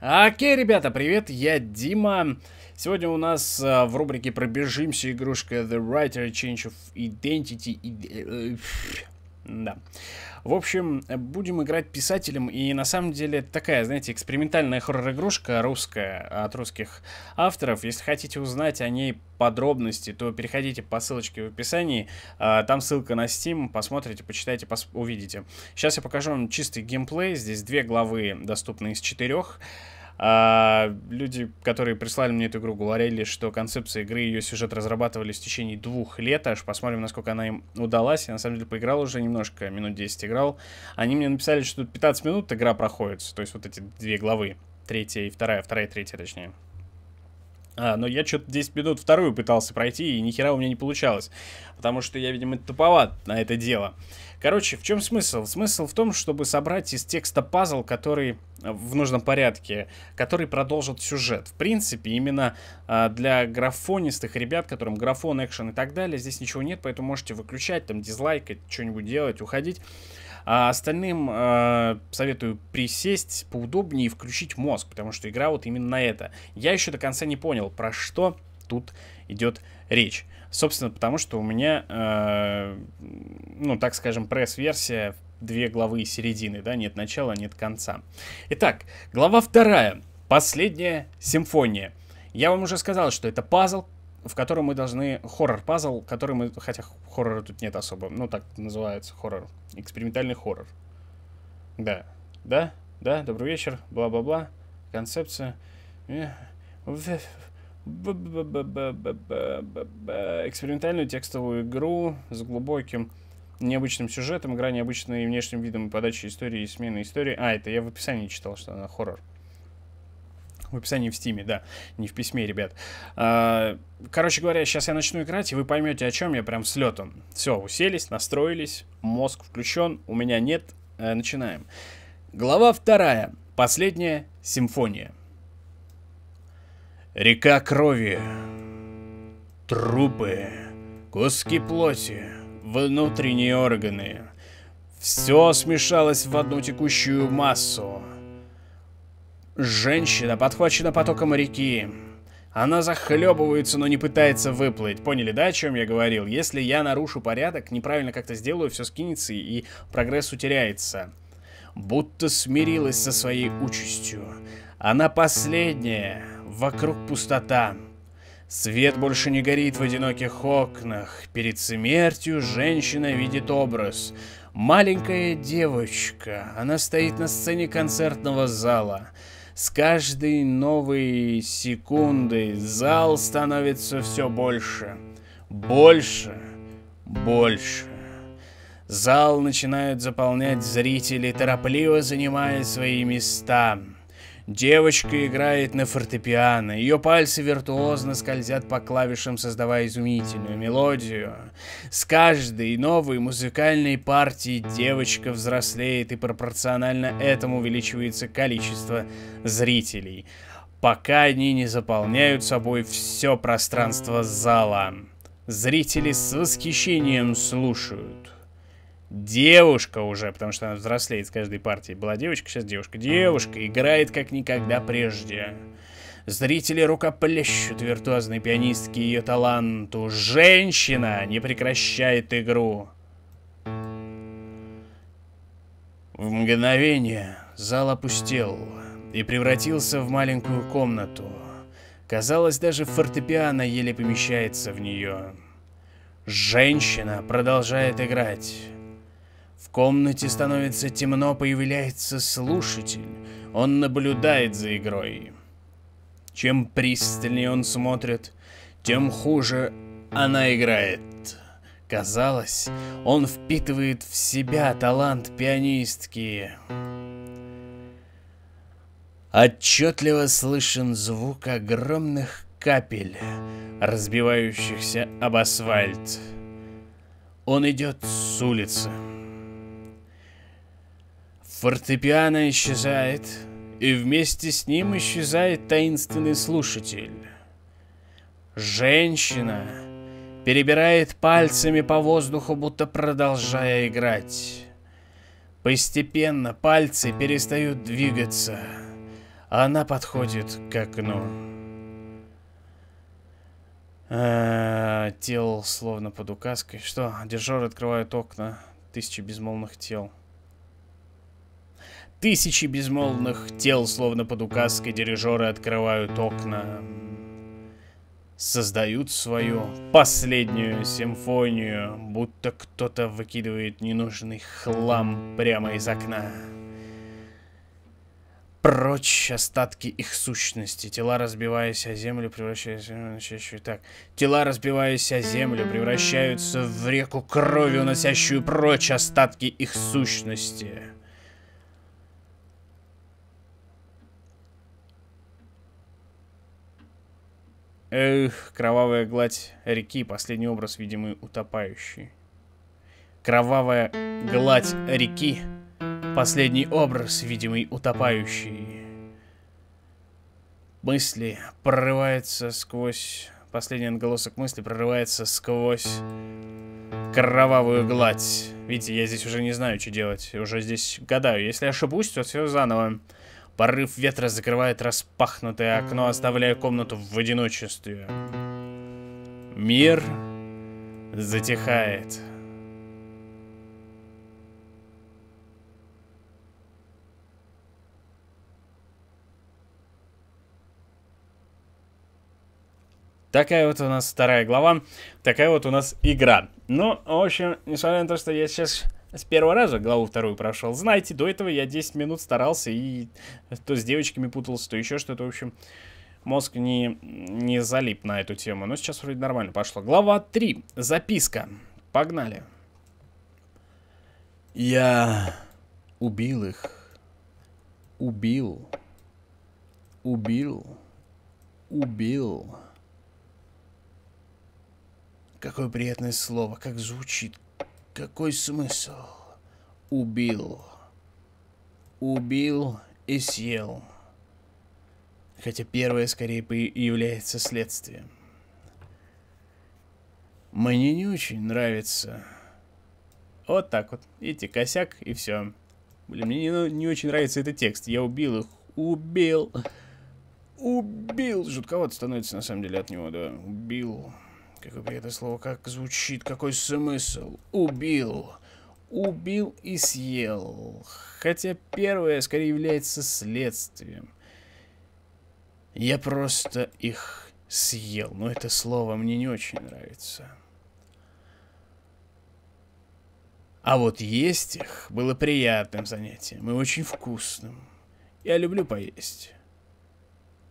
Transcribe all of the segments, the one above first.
Окей, ребята, привет, я Дима. Сегодня у нас а, в рубрике «Пробежимся» игрушка The Writer Change of Identity. Э, э, да. В общем, будем играть писателем, и на самом деле это такая, знаете, экспериментальная хоррор-игрушка русская от русских авторов. Если хотите узнать о ней подробности, то переходите по ссылочке в описании. А, там ссылка на Steam, посмотрите, почитайте, пос увидите. Сейчас я покажу вам чистый геймплей. Здесь две главы доступны из четырех. А, люди, которые прислали мне эту игру, говорили, что концепция игры и ее сюжет разрабатывались в течение двух лет. Аж посмотрим, насколько она им удалась. Я на самом деле поиграл уже немножко, минут 10 играл. Они мне написали, что тут 15 минут игра проходит. То есть вот эти две главы. Третья и вторая, вторая и третья точнее. А, но я что-то 10 минут вторую пытался пройти, и нихера у меня не получалось. Потому что я, видимо, туповат на это дело. Короче, в чем смысл? Смысл в том, чтобы собрать из текста пазл, который э, в нужном порядке, который продолжит сюжет. В принципе, именно э, для графонистых ребят, которым графон, экшен и так далее, здесь ничего нет, поэтому можете выключать, там, дизлайкать, что-нибудь делать, уходить. А остальным э, советую присесть поудобнее и включить мозг, потому что игра вот именно на это. Я еще до конца не понял, про что тут идет речь. Собственно, потому что у меня, э, ну, так скажем, пресс-версия две главы середины, да, нет начала, нет конца. Итак, глава вторая, последняя симфония. Я вам уже сказал, что это пазл, в котором мы должны... Хоррор-пазл, который мы... Хотя хоррора тут нет особо. Ну, так называется хоррор. Экспериментальный хоррор. Да. Да? Да? Добрый вечер. Бла-бла-бла. Концепция. Э, экспериментальную текстовую игру с глубоким необычным сюжетом, игра необычной внешним видом и подачей истории и смены истории. А, это я в описании читал, что она хоррор. В описании в стиме, да, не в письме, ребят. А, короче говоря, сейчас я начну играть, и вы поймете, о чем я прям с летом. Все, уселись, настроились, мозг включен, у меня нет. Э, начинаем. Глава вторая. Последняя симфония. Река крови, трупы, куски плоти, внутренние органы. Все смешалось в одну текущую массу. Женщина подхвачена потоком реки. Она захлебывается, но не пытается выплыть. Поняли, да, о чем я говорил? Если я нарушу порядок, неправильно как-то сделаю, все скинется и прогресс утеряется. Будто смирилась со своей участью. Она последняя, вокруг пустота. Свет больше не горит в одиноких окнах. Перед смертью женщина видит образ. Маленькая девочка. Она стоит на сцене концертного зала. С каждой новой секундой зал становится все больше. Больше. Больше. Зал начинают заполнять зрители, торопливо занимая свои места. Девочка играет на фортепиано, ее пальцы виртуозно скользят по клавишам, создавая изумительную мелодию. С каждой новой музыкальной партией девочка взрослеет и пропорционально этому увеличивается количество зрителей, пока они не заполняют собой все пространство зала. Зрители с восхищением слушают. Девушка уже, потому что она взрослеет с каждой партии. Была девочка, сейчас девушка. Девушка играет как никогда прежде. Зрители рукоплещут виртуозной пианистке ее таланту. Женщина не прекращает игру. В мгновение зал опустел и превратился в маленькую комнату. Казалось, даже фортепиано еле помещается в нее. Женщина продолжает играть. В комнате становится темно, появляется слушатель. Он наблюдает за игрой. Чем пристальнее он смотрит, тем хуже она играет. Казалось, он впитывает в себя талант пианистки. Отчетливо слышен звук огромных капель, разбивающихся об асфальт. Он идет с улицы. Фортепиано исчезает, и вместе с ним исчезает таинственный слушатель. Женщина перебирает пальцами по воздуху, будто продолжая играть. Постепенно пальцы перестают двигаться. а Она подходит к окну. А, тел словно под указкой. Что? Дежуры открывают окна. Тысячи безмолвных тел. Тысячи безмолвных тел, словно под указкой дирижера, открывают окна, создают свою последнюю симфонию, будто кто-то выкидывает ненужный хлам прямо из окна. Прочь остатки их сущности. Тела, разбиваясь о землю, превращаются... Так. Тела, разбиваясь о землю, превращаются в реку крови, уносящую прочь остатки их сущности. Эх, кровавая гладь реки, последний образ, видимый утопающий. Кровавая гладь реки, последний образ, видимый утопающий. Мысли прорывается сквозь... Последний отголосок мысли прорывается сквозь кровавую гладь. Видите, я здесь уже не знаю, что делать. Уже здесь гадаю. Если ошибусь, то все заново. Порыв ветра закрывает распахнутое окно, оставляя комнату в одиночестве. Мир затихает. Такая вот у нас вторая глава, такая вот у нас игра. Ну, в общем, несмотря на то, что я сейчас с первого раза главу вторую прошел. Знаете, до этого я 10 минут старался и то с девочками путался, то еще что-то. В общем, мозг не, не залип на эту тему. Но сейчас вроде нормально пошло. Глава 3. Записка. Погнали. Я убил их. Убил. Убил. Убил. Какое приятное слово, как звучит, какой смысл? Убил. Убил и съел. Хотя первое скорее является следствием. Мне не очень нравится. Вот так вот. Видите, косяк и все. Блин, мне не, ну, не очень нравится этот текст. Я убил их. Убил. Убил. Жутковато становится на самом деле от него, да. Убил. Убил. Как Какое это слово, как звучит, какой смысл? Убил. Убил и съел. Хотя первое скорее является следствием. Я просто их съел. Но это слово мне не очень нравится. А вот есть их было приятным занятием и очень вкусным. Я люблю поесть.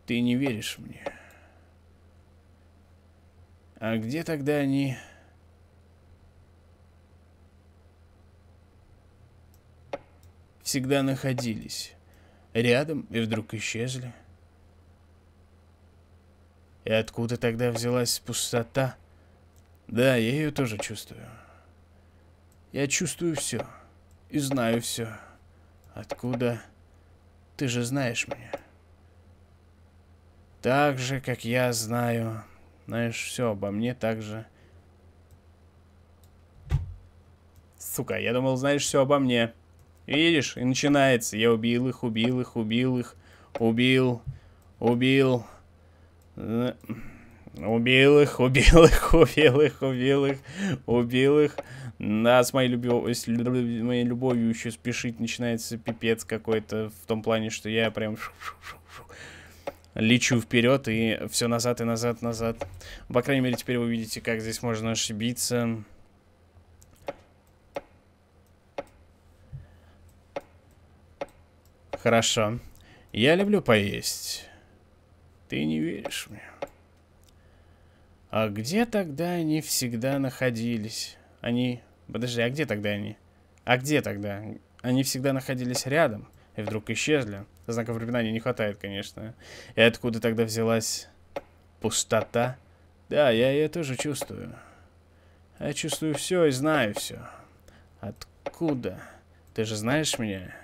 Ты не веришь мне. А где тогда они? Всегда находились. Рядом и вдруг исчезли. И откуда тогда взялась пустота? Да, я ее тоже чувствую. Я чувствую все. И знаю все. Откуда? Ты же знаешь меня. Так же, как я знаю знаешь, все обо мне также. Сука, я думал, знаешь все обо мне. Видишь, и начинается. Я убил их, убил их, убил их, убил, убил. Убил их, убил их, убил их, убил их, убил их. Да, с моей, любов... с моей любовью еще спешить начинается пипец какой-то. В том плане, что я прям... Шу -шу -шу лечу вперед и все назад и назад, назад. По крайней мере, теперь вы видите, как здесь можно ошибиться. Хорошо. Я люблю поесть. Ты не веришь мне. А где тогда они всегда находились? Они... Подожди, а где тогда они? А где тогда? Они всегда находились рядом. И вдруг исчезли. Знаков препинания не хватает, конечно. И откуда тогда взялась пустота? Да, я ее тоже чувствую. Я чувствую все и знаю все. Откуда? Ты же знаешь меня?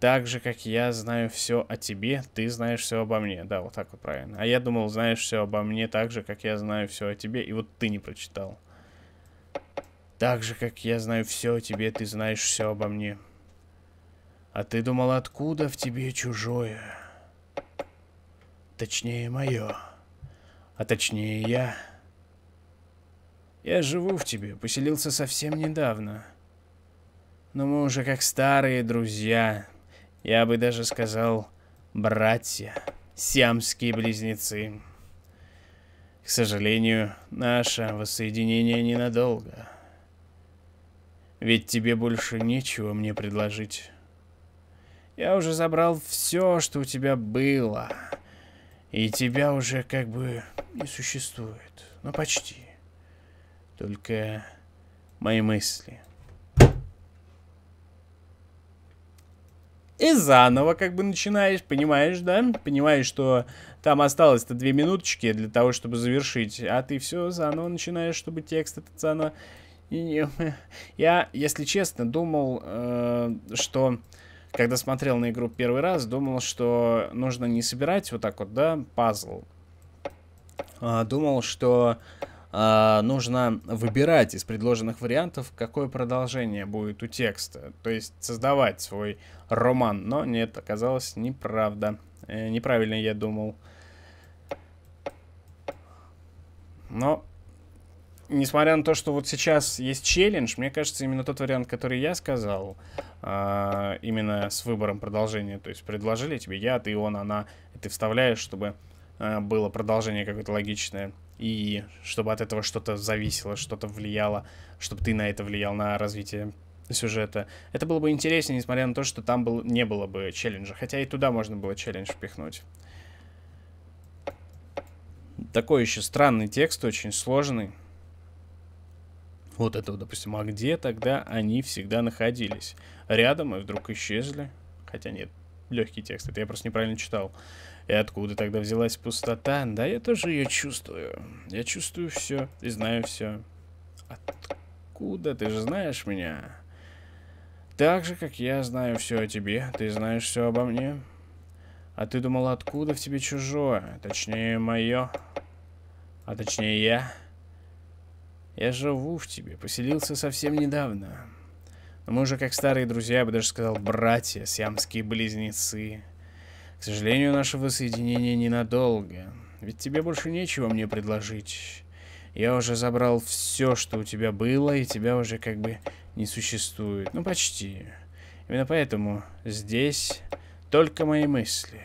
Так же, как я знаю все о тебе, ты знаешь все обо мне. Да, вот так вот правильно. А я думал, знаешь все обо мне так же, как я знаю все о тебе, и вот ты не прочитал. Так же, как я знаю все о тебе, ты знаешь все обо мне. А ты думал, откуда в тебе чужое? Точнее, мое. А точнее, я. Я живу в тебе, поселился совсем недавно. Но мы уже как старые друзья. Я бы даже сказал, братья. Сиамские близнецы. К сожалению, наше воссоединение ненадолго. Ведь тебе больше нечего мне предложить. Я уже забрал все, что у тебя было. И тебя уже как бы не существует. Ну, почти. Только мои мысли. И заново как бы начинаешь, понимаешь, да? Понимаешь, что там осталось-то две минуточки для того, чтобы завершить. А ты все заново начинаешь, чтобы текст этот заново... Я, если честно, думал, э, что когда смотрел на игру первый раз, думал, что нужно не собирать вот так вот, да, пазл. А, думал, что а, нужно выбирать из предложенных вариантов, какое продолжение будет у текста. То есть создавать свой роман. Но нет, оказалось неправда. Э, неправильно я думал. Но несмотря на то, что вот сейчас есть челлендж, мне кажется, именно тот вариант, который я сказал, а, именно с выбором продолжения, то есть предложили тебе я, ты, он, она, и ты вставляешь, чтобы а, было продолжение какое-то логичное, и чтобы от этого что-то зависело, что-то влияло, чтобы ты на это влиял, на развитие сюжета. Это было бы интереснее, несмотря на то, что там был, не было бы челленджа, хотя и туда можно было челлендж впихнуть такой еще странный текст, очень сложный вот этого, допустим, а где тогда они всегда находились? Рядом и вдруг исчезли? Хотя нет, легкий текст, это я просто неправильно читал. И откуда тогда взялась пустота? Да, я тоже ее чувствую. Я чувствую все и знаю все. Откуда? Ты же знаешь меня. Так же, как я знаю все о тебе, ты знаешь все обо мне. А ты думал, откуда в тебе чужое? Точнее, мое. А точнее, я. Я живу в тебе, поселился совсем недавно. Но мы уже как старые друзья, я бы даже сказал, братья, сиамские близнецы. К сожалению, наше воссоединение ненадолго. Ведь тебе больше нечего мне предложить. Я уже забрал все, что у тебя было, и тебя уже как бы не существует. Ну, почти. Именно поэтому здесь только мои мысли.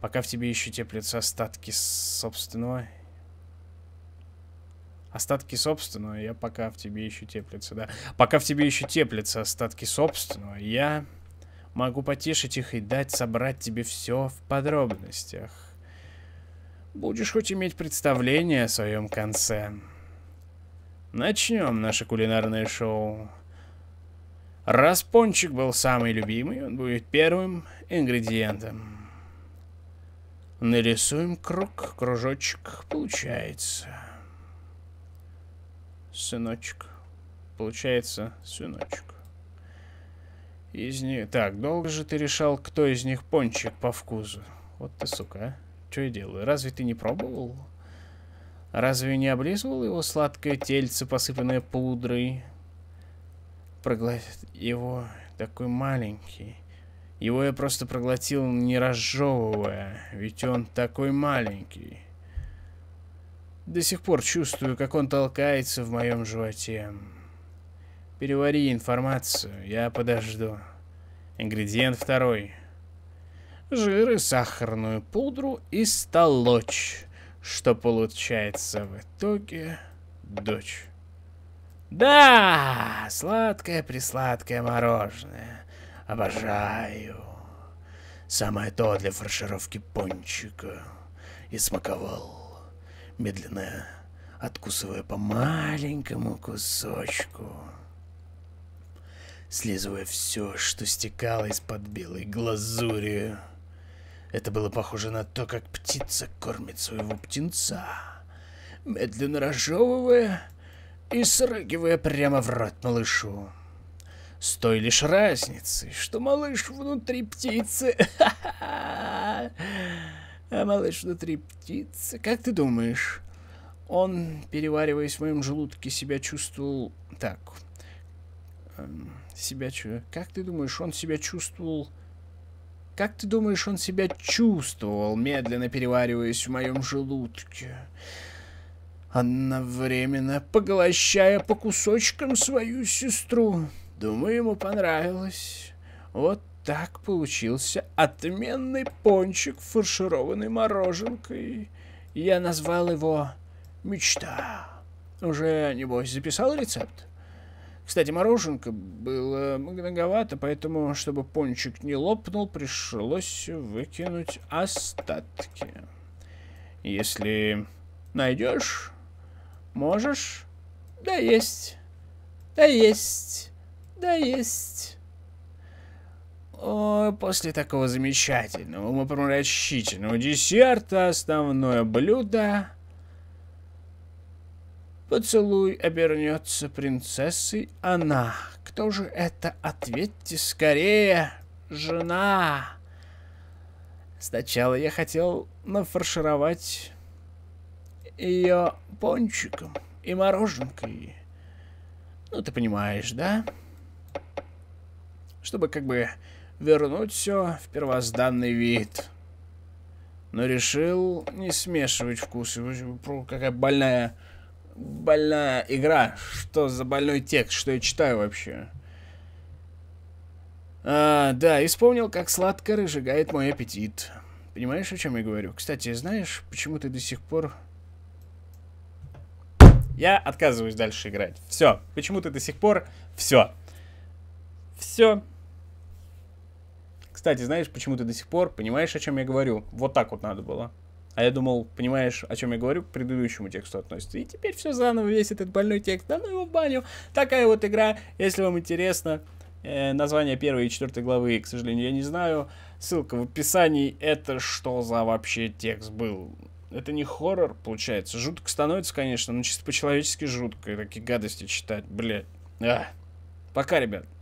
Пока в тебе еще теплятся остатки собственного Остатки собственного я пока в тебе еще теплится, да. Пока в тебе еще теплятся остатки собственного, я могу потешить их и дать собрать тебе все в подробностях. Будешь хоть иметь представление о своем конце. Начнем наше кулинарное шоу. Раз пончик был самый любимый, он будет первым ингредиентом. Нарисуем круг, кружочек, получается сыночек. Получается, сыночек. Из них... Так, долго же ты решал, кто из них пончик по вкусу? Вот ты, сука, а. Что я делаю? Разве ты не пробовал? Разве не облизывал его сладкое тельце, посыпанное пудрой? Проглотит его такой маленький. Его я просто проглотил, не разжевывая, ведь он такой маленький. До сих пор чувствую, как он толкается в моем животе. Перевари информацию, я подожду. Ингредиент второй. Жиры, сахарную пудру и столочь. Что получается в итоге? Дочь. Да, сладкое присладкое мороженое. Обожаю. Самое то для фаршировки пончика. И смаковал медленно откусывая по маленькому кусочку, слизывая все, что стекало из-под белой глазури. Это было похоже на то, как птица кормит своего птенца, медленно разжевывая и срыгивая прямо в рот малышу. С той лишь разницей, что малыш внутри птицы. А малыш внутри птицы. Как ты думаешь, он, перевариваясь в моем желудке, себя чувствовал так. Эм, себя чу... Как ты думаешь, он себя чувствовал... Как ты думаешь, он себя чувствовал, медленно перевариваясь в моем желудке? Одновременно поглощая по кусочкам свою сестру. Думаю, ему понравилось. Вот так получился отменный пончик, фаршированный мороженкой. Я назвал его «Мечта». Уже, небось, записал рецепт? Кстати, мороженка было многовато, поэтому, чтобы пончик не лопнул, пришлось выкинуть остатки. Если найдешь, можешь да есть, да есть, да есть. О, после такого замечательного, умопомрачительного десерта основное блюдо... Поцелуй обернется принцессой она. Кто же это? Ответьте скорее. Жена. Сначала я хотел нафаршировать ее пончиком и мороженкой. Ну, ты понимаешь, да? Чтобы как бы вернуть все в первозданный вид. Но решил не смешивать вкусы. Какая больная, больная игра. Что за больной текст, что я читаю вообще? А, да, и вспомнил, как сладко разжигает мой аппетит. Понимаешь, о чем я говорю? Кстати, знаешь, почему ты до сих пор... Я отказываюсь дальше играть. Все. Почему ты до сих пор... Все. Все. Кстати, знаешь, почему ты до сих пор понимаешь, о чем я говорю? Вот так вот надо было. А я думал, понимаешь, о чем я говорю, к предыдущему тексту относится. И теперь все заново, весь этот больной текст. Да ну его в баню. Такая вот игра, если вам интересно. Э, название первой и четвертой главы, к сожалению, я не знаю. Ссылка в описании. Это что за вообще текст был? Это не хоррор, получается. Жутко становится, конечно, но чисто по-человечески жутко. И такие гадости читать, блядь. А. Пока, ребят.